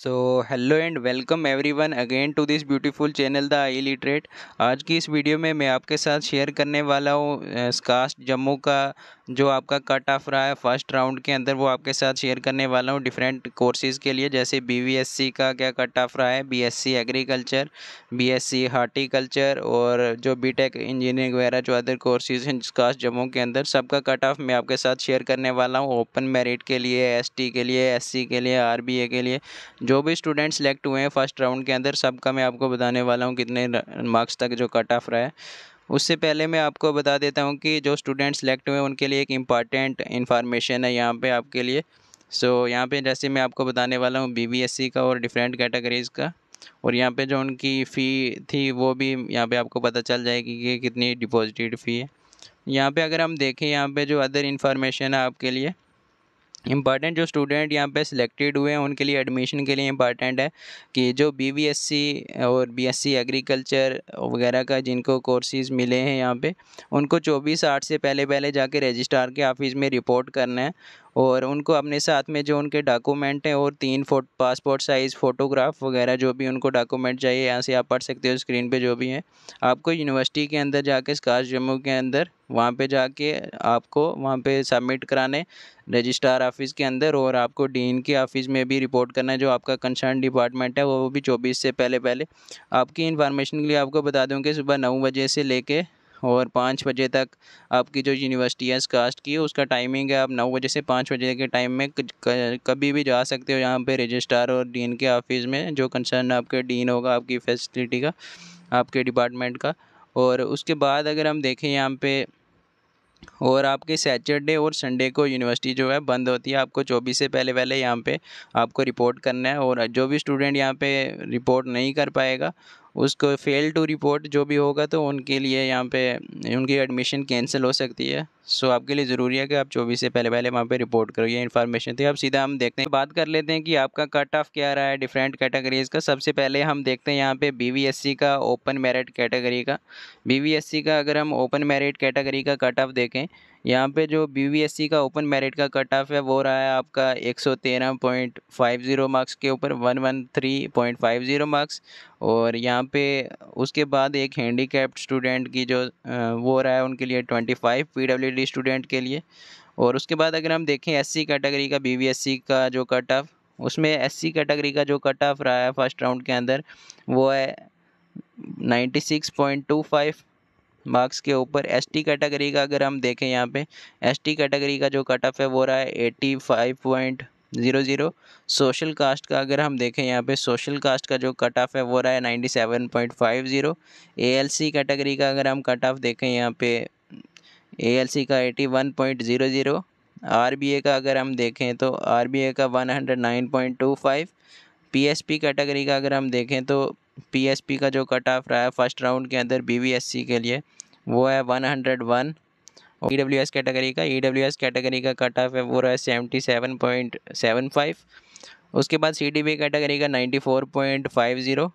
so hello and welcome everyone again to this beautiful channel the I literate आज की इस video में मैं आपके साथ शेयर करने वाला हूँ स्कास्ट जम्मू का जो आपका कट ऑफ रहा है फर्स्ट राउंड के अंदर वो आपके साथ शेयर करने वाला हूँ डिफरेंट कोर्सेज़ के लिए जैसे बीवीएससी का क्या कट ऑफ रहा है बीएससी एग्रीकल्चर बीएससी हार्टिकल्चर और जो बीटेक इंजीनियरिंग वगैरह जो अदर कोर्सेज़ हैं खास जम्मू के अंदर सबका कट ऑफ मैं आपके साथ शेयर करने वाला हूँ ओपन मेरिट के लिए एस के लिए एस के लिए आर के लिए जो भी स्टूडेंट सेलेक्ट हुए हैं फर्स्ट राउंड के अंदर सबका मैं आपको बताने वाला हूँ कितने मार्क्स तक जो कट ऑफ रहा है उससे पहले मैं आपको बता देता हूँ कि जो स्टूडेंट सेलेक्ट हुए उनके लिए एक इम्पॉर्टेंट इन्फॉर्मेशन है यहाँ पे आपके लिए सो so, यहाँ पे जैसे मैं आपको बताने वाला हूँ बीबीएससी e का और डिफरेंट कैटेगरीज़ का और यहाँ पे जो उनकी फ़ी थी वो भी यहाँ पे आपको पता चल जाएगी कि कितनी डिपॉजिटेड फ़ी है यहाँ पे अगर हम देखें यहाँ पे जो अदर इन्फॉर्मेशन है आपके लिए इम्पॉर्टेंट जो स्टूडेंट यहाँ पे सिलेक्टेड हुए हैं उनके लिए एडमिशन के लिए इम्पॉर्टेंट है कि जो बीबीएससी और बीएससी एग्रीकल्चर वगैरह का जिनको कोर्सेज मिले हैं यहाँ पे उनको चौबीस आठ से पहले पहले जाके रजिस्ट्रार के ऑफिस में रिपोर्ट करना है और उनको अपने साथ में जो उनके डॉक्यूमेंट हैं और तीन फोट पासपोर्ट साइज़ फ़ोटोग्राफ वगैरह जो भी उनको डॉक्यूमेंट चाहिए यहाँ से आप पढ़ सकते हो स्क्रीन पे जो भी हैं आपको यूनिवर्सिटी के अंदर जाके स्काश जम्मू के अंदर वहाँ पे जाके आपको वहाँ पे सबमिट कराने रजिस्ट्रार ऑफिस के अंदर और आपको डीन के ऑफिस में भी रिपोर्ट करना है जो आपका कंसर्न डिपार्टमेंट है वो भी चौबीस से पहले पहले आपकी इन्फॉर्मेशन के लिए आपको बता दूँ कि सुबह नौ बजे से लेके और पाँच बजे तक आपकी जो यूनिवर्सिटी है कास्ट की उसका टाइमिंग है आप नौ बजे से पाँच बजे के टाइम में कभी भी जा सकते हो यहाँ पे रजिस्ट्रार और डीन के ऑफिस में जो कंसर्न आपके डीन होगा आपकी फैसिलिटी का आपके डिपार्टमेंट का और उसके बाद अगर हम देखें यहाँ पे और आपके सैटरडे और संडे को यूनिवर्सिटी जो है बंद होती है आपको चौबीस से पहले पहले यहाँ पे आपको रिपोर्ट करना है और जो भी स्टूडेंट यहाँ पे रिपोर्ट नहीं कर पाएगा उसको फेल टू रिपोर्ट जो भी होगा तो उनके लिए यहाँ पे उनकी एडमिशन कैंसिल हो सकती है सो आपके लिए ज़रूरी है कि आप चौबीस से पहले पहले वहाँ पे रिपोर्ट करो ये इन्फॉर्मेशन थी अब सीधा हम देखते हैं बात कर लेते हैं कि आपका कट ऑफ क्या रहा है डिफरेंट कैटेगरीज़ का सबसे पहले हम देखते हैं यहाँ पे बी का ओपन मेरिट कैटेगरी का बी का अगर हम ओपन मेरिट कैटेगरी का कट ऑफ देखें यहाँ पे जो बी e का ओपन मेरिट का कट ऑफ है वो रहा है आपका 113.50 मार्क्स के ऊपर 113.50 मार्क्स और यहाँ पे उसके बाद एक हैंडी स्टूडेंट की जो वो रहा है उनके लिए 25 पीडब्ल्यूडी स्टूडेंट के लिए और उसके बाद अगर हम देखें एस कैटेगरी का बी e का जो कट ऑफ उसमें एस कैटेगरी का जो कट ऑफ रहा है फर्स्ट राउंड के अंदर वो है 96.25 मार्क्स के ऊपर एसटी कैटेगरी का अगर हम देखें यहाँ पे एसटी कैटेगरी का जो कट ऑफ है वो रहा है eighty five point zero zero social caste का अगर हम देखें यहाँ पे सोशल कास्ट का जो कट ऑफ है वो रहा है ninety seven point five zero A L C category का अगर हम कट ऑफ देखें यहाँ पे ए एल सी का eighty one point zero zero R B A का अगर हम देखें तो आर बी ए का one hundred nine point two five PSP category का अगर हम देखें तो पीएसपी का जो कट ऑफ रहा है फर्स्ट राउंड के अंदर बीवीएससी के लिए वो है वन हंड्रेड वन और ई डब्ल्यू एस कैटेगरी का ई डब्ल्यू एस कैटेगरी का कट ऑफ है वो रहा है seventy seven point seven five उसके बाद सी डी बी कैटेगरी का ninety four point five zero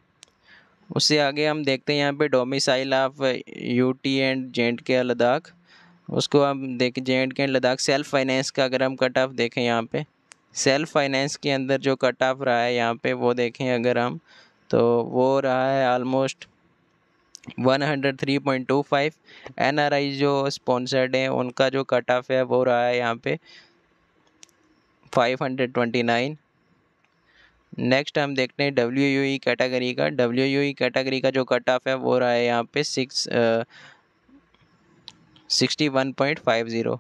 उससे आगे हम देखते हैं यहाँ पे domicile of T and J and K Ladakh उसको हम देख जे and K Ladakh self finance का अगर हम कट ऑफ देखें यहाँ पर सेल्फ फाइनेंस के अंदर जो कट ऑफ रहा है यहाँ पे वो देखें अगर हम तो वो रहा है आलमोस्ट 103.25 एनआरआई जो स्पॉन्सर्ड हैं उनका जो कट ऑफ है वो रहा है यहाँ पे 529 नेक्स्ट हम देखते हैं डब्ल्यू यू ई कैटेगरी का डब्ल्यू यू ई कैटेगरी का जो कट ऑफ है वो रहा है यहाँ पे six sixty one point five zero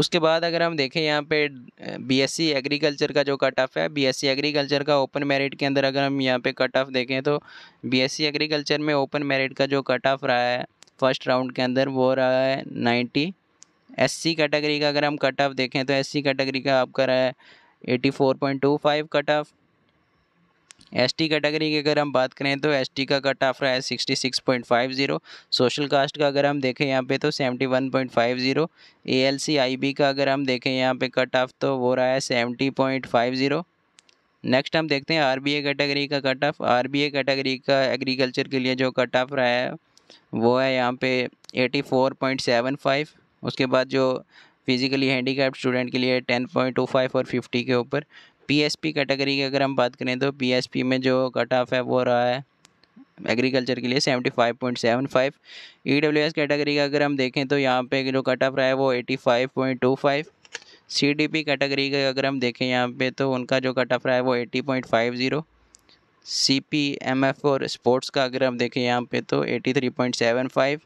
उसके बाद अगर हम देखें यहाँ पे बीएससी एग्रीकल्चर का जो कट ऑफ है बीएससी एग्रीकल्चर का ओपन मेरिट के अंदर अगर हम यहाँ पे कट ऑफ देखें तो बीएससी एग्रीकल्चर में ओपन मेरिट का जो कट ऑफ रहा है फर्स्ट राउंड के अंदर वो रहा है नाइन्टी एससी कैटेगरी का अगर हम कट ऑफ देखें तो एससी कैटेगरी का आपका रहा है eighty four point two five cut off ST category की अगर हम बात करें तो एसटी का कट ऑफ रहा है sixty six point five zero social caste का अगर हम देखें यहाँ पे तो seventy one point five zero A L C I B का अगर हम देखें यहाँ पे कट ऑफ तो वो रहा है seventy point five zero next हम देखते हैं आर बी ए कैटेगरी का cut off R B A category का एग्रीकल्चर के लिए जो कट ऑफ रहा है वो है यहाँ पे eighty four point seven five उसके बाद जो फिज़िकली हैंडीकैप्ड स्टूडेंट के लिए टेन पॉइंट टू फाइव और फिफ्टी के ऊपर पीएसपी कैटेगरी की अगर हम बात करें तो पीएसपी में जो कट ऑफ है वो रहा है एग्रीकल्चर के लिए seventy five point seven five E W S category का अगर हम देखें तो यहाँ पे जो कट ऑफ रहा है वो eighty five point two five C D P category का अगर हम देखें यहाँ पे तो उनका जो कट ऑफ रहा है वो eighty point five zero C P M F और स्पोर्ट्स का अगर हम देखें यहाँ पे तो eighty three point seven five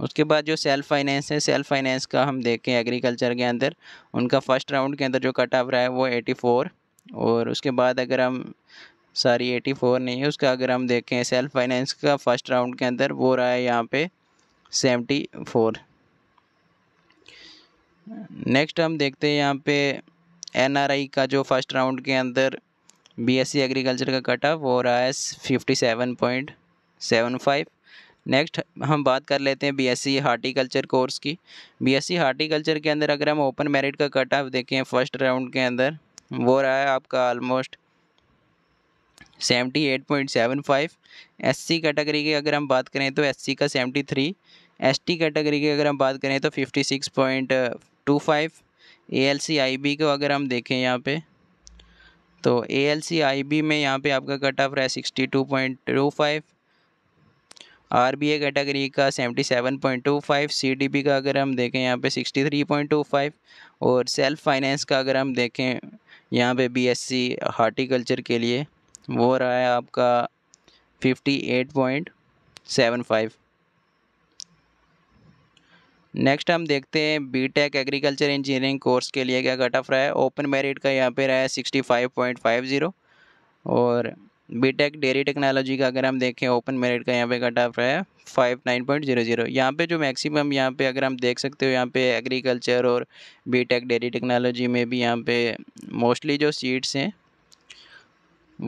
उसके बाद जो सेल्फ फाइनेंस है सेल्फ फाइनेंस का हम देखें एग्रीकल्चर के अंदर उनका फर्स्ट राउंड के अंदर जो कट ऑफ रहा है वो एटी फोर और उसके बाद अगर हम सारी एटी फोर नहीं है उसका अगर हम देखें सेल्फ फाइनेंस का फर्स्ट राउंड के अंदर वो रहा है यहाँ पे सेवेंटी फोर नेक्स्ट हम देखते हैं यहाँ पे एन का जो फर्स्ट राउंड के अंदर बी एग्रीकल्चर का कट ऑफ वो रहा है fifty seven point seven five next हम बात कर लेते हैं बीएससी हार्टिकल्चर कोर्स की बीएससी हार्टिकल्चर के अंदर अगर हम ओपन मेरिट का कट ऑफ देखें फर्स्ट राउंड के अंदर वो रहा है आपका almost seventy eight point seven five S C category की अगर हम बात करें तो एस सी का seventy three S T category की अगर हम बात करें तो fifty six point two five A L C I B को अगर हम देखें यहाँ पे तो ए एल सी आई बी में यहाँ पे आपका कट ऑफ रहा है sixty two point two five R B A category का seventy seven point two five C D P का अगर हम देखें यहाँ पे sixty three point two five और सेल्फ फाइनेंस का अगर हम देखें यहाँ पे बी एस सी हार्टिकल्चर के लिए वो रहा है आपका fifty eight point seven five next हम देखते हैं B tech agriculture engineering course के लिए क्या कट ऑफ रहा है ओपन मेरिट का यहाँ पे रहा है sixty five point five zero और बीटेक डेयरी टेक्नोलॉजी का अगर हम देखें ओपन मेरिट का यहाँ पे कट ऑफ है five nine point zero zero यहाँ पर जो मैक्सिमम यहाँ पे अगर हम देख सकते हो यहाँ पे एग्रीकल्चर और बीटेक डेयरी टेक्नोलॉजी में भी यहाँ पे मोस्टली जो सीट्स हैं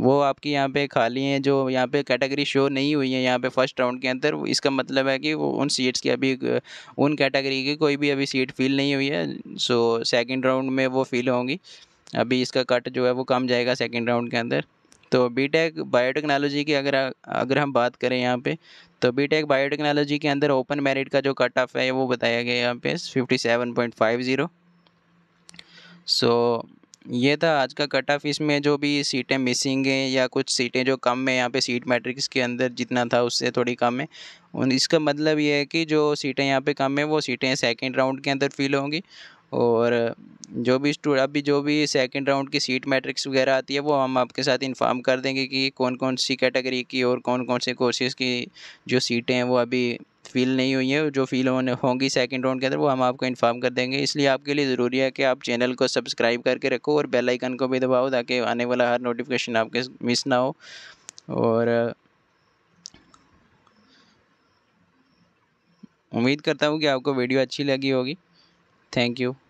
वो आपकी यहाँ पे खाली हैं जो यहाँ पे कैटेगरी शो नहीं हुई है यहाँ पे फर्स्ट राउंड के अंदर इसका मतलब है कि वो उन सीट्स की अभी उन कैटेगरी की कोई भी अभी सीट फिल नहीं हुई है सो सेकंड राउंड में वो फिल होंगी अभी इसका कट जो है वो कम जाएगा सेकंड राउंड के अंदर तो बीटेक बायोटेक्नोलॉजी की अगर अगर हम बात करें यहाँ पे तो बीटेक बायोटेक्नोलॉजी के अंदर ओपन मेरिट का जो कट ऑफ है वो बताया गया यहाँ पे fifty seven point five zero so ये था आज का कट ऑफ इसमें जो भी सीटें मिसिंग हैं या कुछ सीटें जो कम है यहाँ पे सीट मैट्रिक्स के अंदर जितना था उससे थोड़ी कम है उन इसका मतलब ये है कि जो सीटें यहाँ पे कम है वो सीटें सेकंड राउंड के अंदर फिल होंगी और जो भी स्टूडेंट अभी जो भी सेकंड राउंड की सीट मैट्रिक्स वगैरह आती है वो हम आपके साथ इन्फॉर्म कर देंगे कि कौन कौन सी कैटेगरी की और कौन कौन से कोर्सेज़ की जो सीटें हैं वो अभी फ़िल नहीं हुई हैं जो फिल होने होंगी सेकंड राउंड के अंदर वो हम आपको इन्फॉर्म कर देंगे इसलिए आपके लिए ज़रूरी है कि आप चैनल को सब्सक्राइब करके रखो और बेलाइकन को भी दबाओ ताकि आने वाला हर नोटिफिकेशन आपके मिस ना हो और उम्मीद करता हूँ कि आपको वीडियो अच्छी लगी होगी थैंक यू